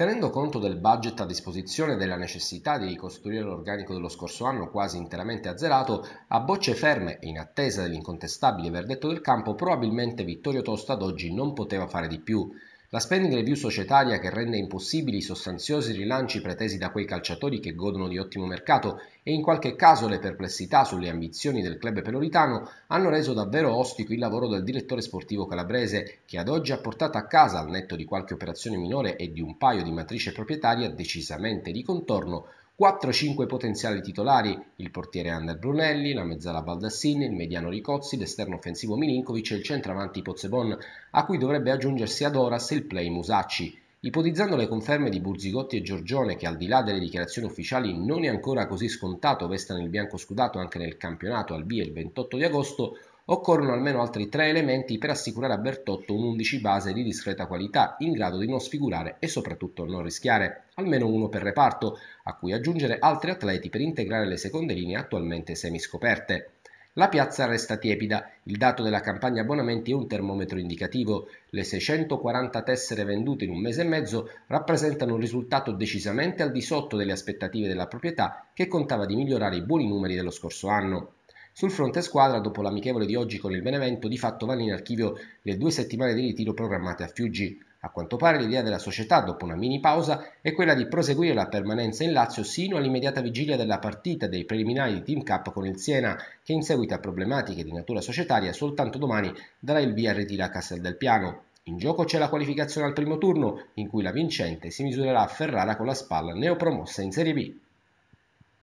Tenendo conto del budget a disposizione e della necessità di ricostruire l'organico dello scorso anno quasi interamente azzerato, a bocce ferme e in attesa dell'incontestabile verdetto del campo, probabilmente Vittorio Tosta ad oggi non poteva fare di più. La spending review societaria che rende impossibili i sostanziosi rilanci pretesi da quei calciatori che godono di ottimo mercato e in qualche caso le perplessità sulle ambizioni del club peloritano hanno reso davvero ostico il lavoro del direttore sportivo calabrese che ad oggi ha portato a casa, al netto di qualche operazione minore e di un paio di matrice proprietaria decisamente di contorno, 4-5 potenziali titolari, il portiere Ander Brunelli, la mezzala Baldassini, il mediano Ricozzi, l'esterno offensivo Milinkovic e il centravanti Pozzebon, a cui dovrebbe aggiungersi ad Oras il play Musacci. Ipotizzando le conferme di Burzigotti e Giorgione che al di là delle dichiarazioni ufficiali non è ancora così scontato vestano il bianco scudato anche nel campionato al B il 28 di agosto, Occorrono almeno altri tre elementi per assicurare a Bertotto un 11 base di discreta qualità, in grado di non sfigurare e soprattutto non rischiare, almeno uno per reparto, a cui aggiungere altri atleti per integrare le seconde linee attualmente semiscoperte. La piazza resta tiepida, il dato della campagna abbonamenti è un termometro indicativo. Le 640 tessere vendute in un mese e mezzo rappresentano un risultato decisamente al di sotto delle aspettative della proprietà che contava di migliorare i buoni numeri dello scorso anno. Sul fronte squadra, dopo l'amichevole di oggi con il Benevento, di fatto vanno in archivio le due settimane di ritiro programmate a Fiuggi. A quanto pare l'idea della società, dopo una mini pausa, è quella di proseguire la permanenza in Lazio sino all'immediata vigilia della partita dei preliminari di Team Cup con il Siena, che in seguito a problematiche di natura societaria soltanto domani darà il via a ritira a Castel del Piano. In gioco c'è la qualificazione al primo turno, in cui la vincente si misurerà a Ferrara con la spalla neopromossa in Serie B.